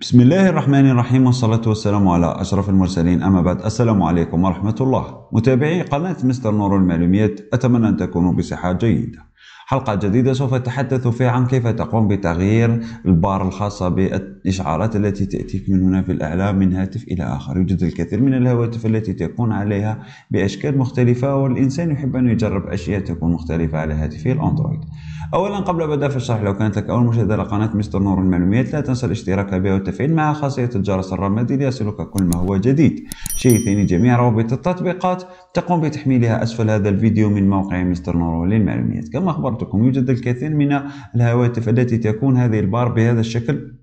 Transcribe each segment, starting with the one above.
بسم الله الرحمن الرحيم والصلاة والسلام على أشرف المرسلين أما بعد السلام عليكم ورحمة الله متابعي قناة مستر نور المعلومات أتمنى أن تكونوا بصحة جيدة حلقة جديدة سوف أتحدث فيها عن كيف تقوم بتغيير البار الخاصة بالإشعارات التي تأتيك من هنا في الأعلى من هاتف إلى آخر يوجد الكثير من الهواتف التي تكون عليها بأشكال مختلفة والإنسان يحب أن يجرب أشياء تكون مختلفة على هاتفه الأندرويد اولا قبل بدء في الشرح لو كانت لك اول مشاهده لقناه مستر نور المعلومات لا تنسى الاشتراك بها والتفعيل مع خاصيه الجرس الرمادي ليصلك كل ما هو جديد شيء ثاني جميع روابط التطبيقات تقوم بتحميلها اسفل هذا الفيديو من موقع مستر نور للمعلومات كما اخبرتكم يوجد الكثير من الهواتف التي تكون هذه البار بهذا الشكل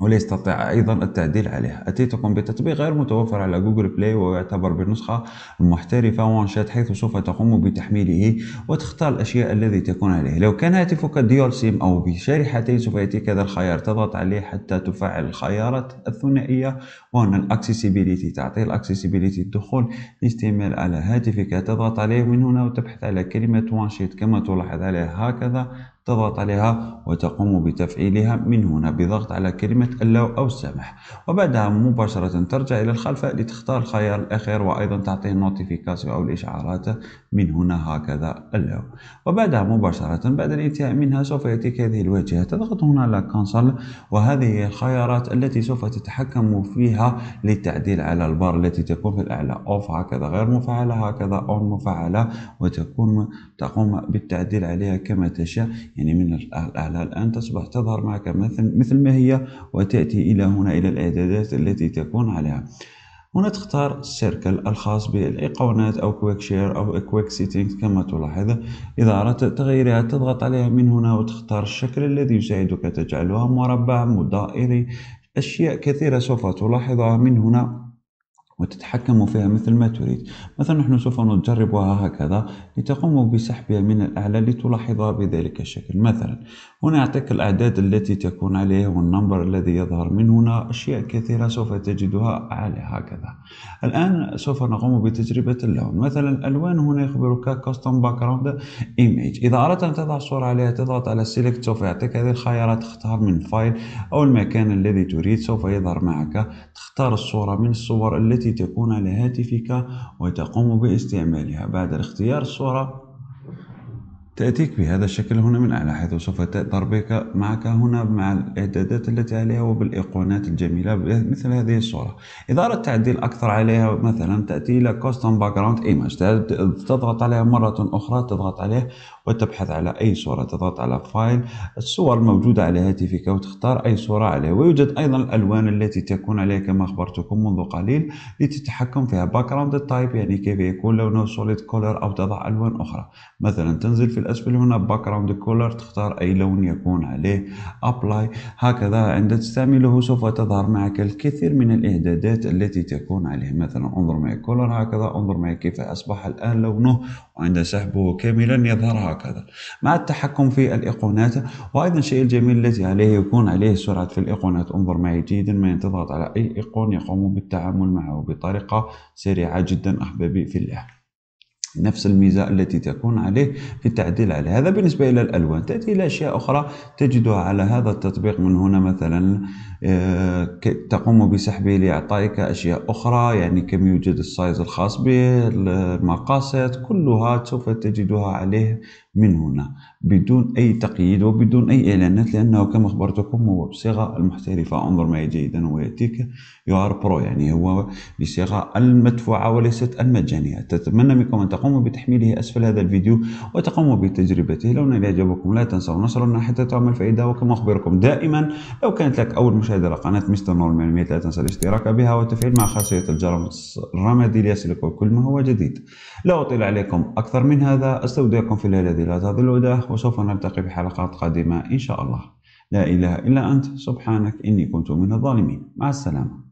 ولا يستطيع أيضا التعديل عليها أتيتكم بتطبيق غير متوفر على جوجل بلاي ويعتبر بالنسخة المحترفة وانشات حيث سوف تقوم بتحميله وتختار الأشياء الذي تكون عليه لو كان هاتفك ديول سيم أو بشريحتين سوف يأتيك هذا الخيار تضغط عليه حتى تفعل الخيارات الثنائية وهنا الأكسسبيليتي تعطي الأكسسبيليتي الدخول لاستعمال على هاتفك تضغط عليه من هنا وتبحث على كلمة وانشيت كما تلاحظ عليها هكذا تضغط عليها وتقوم بتفعيلها من هنا بضغط على كلمة اللو أو السمح وبعدها مباشرة ترجع إلى الخلف لتختار الخيار الأخير وأيضا تعطيه النوتيفيكاسيو أو الإشعارات من هنا هكذا اللو وبعدها مباشرة بعد الانتهاء منها سوف يأتيك هذه الواجهة تضغط هنا على كانسل وهذه الخيارات التي سوف تتحكم فيها للتعديل على البار التي تكون في الأعلى أوف هكذا غير مفعلة هكذا أون مفعلة وتكون تقوم بالتعديل عليها كما تشاء يعني من الأعلى الآن تصبح تظهر معك مثل, مثل ما هي وتأتي إلى هنا إلى الإعدادات التي تكون عليها هنا تختار السيركل الخاص بالأيقونات أو كويك شير أو كويك سيتينغ كما تلاحظ إذا أردت تغييرها تضغط عليها من هنا وتختار الشكل الذي يساعدك تجعلها مربع مدائري أشياء كثيرة سوف تلاحظها من هنا وتتحكم فيها مثل ما تريد مثلا نحن سوف نجربها هكذا لتقوم بسحبها من الأعلى لتلاحظها بذلك الشكل مثلا هنا أعطيك الأعداد التي تكون عليها والنمبر الذي يظهر من هنا أشياء كثيرة سوف تجدها على هكذا الآن سوف نقوم بتجربة اللون مثلا الألوان هنا يخبرك كاستم Background Image ايميج إذا أردت أن تضع صورة عليها تضغط على سيلكت سوف يعطيك هذه الخيارات تختار من فايل أو المكان الذي تريد سوف يظهر معك تختار الصورة من الصور التي التي تكون على هاتفك وتقوم باستعمالها بعد اختيار الصورة تأتيك بهذا الشكل هنا من أعلى حيث سوف تظهر بك معك هنا مع الإعدادات التي عليها وبالأيقونات الجميلة مثل هذه الصورة إذا أردت تعديل أكثر عليها مثلا تأتي إلى كوستم باكجراوند إيمج تضغط عليها مرة أخرى تضغط عليه وتبحث على أي صورة تضغط على فايل الصور الموجودة على هاتفك وتختار أي صورة عليه ويوجد أيضا الألوان التي تكون عليها كما أخبرتكم منذ قليل لتتحكم فيها باكجراوند تايب يعني كيف يكون لونه سوليد كولر أو تضع ألوان أخرى مثلا تنزل في الأسفل هنا باك جراوند كولر تختار أي لون يكون عليه أبلاي هكذا عند تستعمله سوف تظهر معك الكثير من الإعدادات التي تكون عليه مثلا انظر معي كولر هكذا انظر معي كيف أصبح الآن لونه وعند سحبه كاملا يظهر هكذا مع التحكم في الإيقونات وأيضا الشيء الجميل الذي عليه يكون عليه سرعة في الإيقونات انظر معي جيدا ما تضغط على أي إيقون يقوم بالتعامل معه بطريقة سريعة جدا أحبابي في الله نفس الميزة التي تكون عليه في التعديل عليه هذا بالنسبة إلى الألوان تأتي إلى أشياء أخرى تجدها على هذا التطبيق من هنا مثلا آه، تقوم بسحبه لإعطائك أشياء أخرى يعني كم يوجد السايز الخاص به المقاسات كلها سوف تجدها عليه من هنا بدون أي تقييد وبدون أي إعلانات لأنه كما أخبرتكم هو بصيغة المحترفة انظر معي جيدا وياتيك يو ار برو يعني هو بصيغة المدفوعة وليست المجانية تتمنى منكم أن تقوموا بتحميله أسفل هذا الفيديو وتقوموا بتجربته لو نال إعجابكم لا تنسوا نشرنا حتى تعمل فائدة وكما أخبركم دائما لو كانت لك أول مشاهدة لقناة مستر نورمال 100 لا تنسى الاشتراك بها وتفعيل مع خاصية الجرس الرمادي ليصلك كل ما هو جديد لا أطيل عليكم أكثر من هذا أستودعكم في الليلة الذي لا تضل هداه وسوف نلتقي بحلقات قادمة إن شاء الله لا إله إلا أنت سبحانك إني كنت من الظالمين مع السلامة